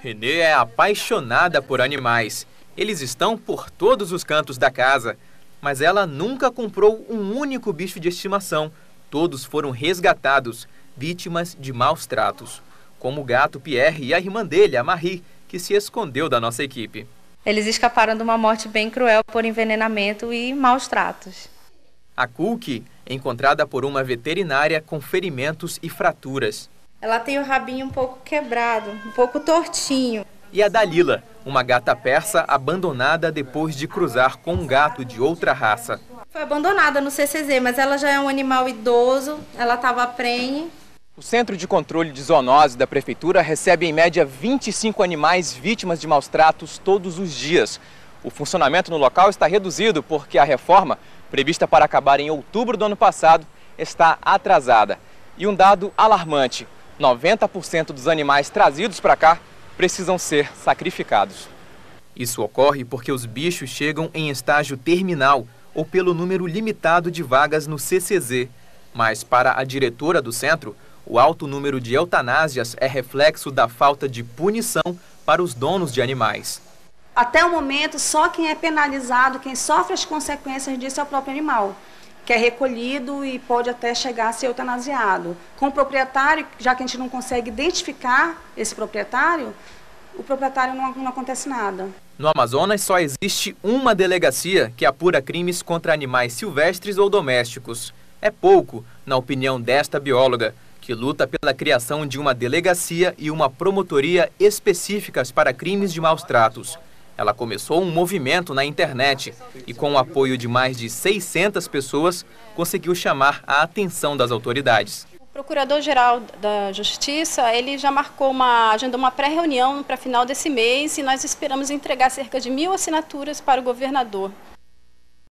Renê é apaixonada por animais. Eles estão por todos os cantos da casa. Mas ela nunca comprou um único bicho de estimação. Todos foram resgatados, vítimas de maus tratos. Como o gato Pierre e a irmã dele, a Marie, que se escondeu da nossa equipe. Eles escaparam de uma morte bem cruel por envenenamento e maus tratos. A Cookie, encontrada por uma veterinária com ferimentos e fraturas. Ela tem o rabinho um pouco quebrado, um pouco tortinho. E a Dalila, uma gata persa abandonada depois de cruzar com um gato de outra raça. Foi abandonada no CCZ, mas ela já é um animal idoso, ela estava prenhe. O Centro de Controle de Zoonose da Prefeitura recebe em média 25 animais vítimas de maus tratos todos os dias. O funcionamento no local está reduzido porque a reforma, prevista para acabar em outubro do ano passado, está atrasada. E um dado alarmante: 90% dos animais trazidos para cá precisam ser sacrificados. Isso ocorre porque os bichos chegam em estágio terminal ou pelo número limitado de vagas no CCZ. Mas, para a diretora do centro, o alto número de eutanásias é reflexo da falta de punição para os donos de animais. Até o momento, só quem é penalizado, quem sofre as consequências disso é o próprio animal que é recolhido e pode até chegar a ser eutanasiado. Com o proprietário, já que a gente não consegue identificar esse proprietário, o proprietário não, não acontece nada. No Amazonas só existe uma delegacia que apura crimes contra animais silvestres ou domésticos. É pouco, na opinião desta bióloga, que luta pela criação de uma delegacia e uma promotoria específicas para crimes de maus tratos. Ela começou um movimento na internet e, com o apoio de mais de 600 pessoas, conseguiu chamar a atenção das autoridades. O Procurador-Geral da Justiça, ele já marcou uma, agendou uma pré-reunião para final desse mês e nós esperamos entregar cerca de mil assinaturas para o governador.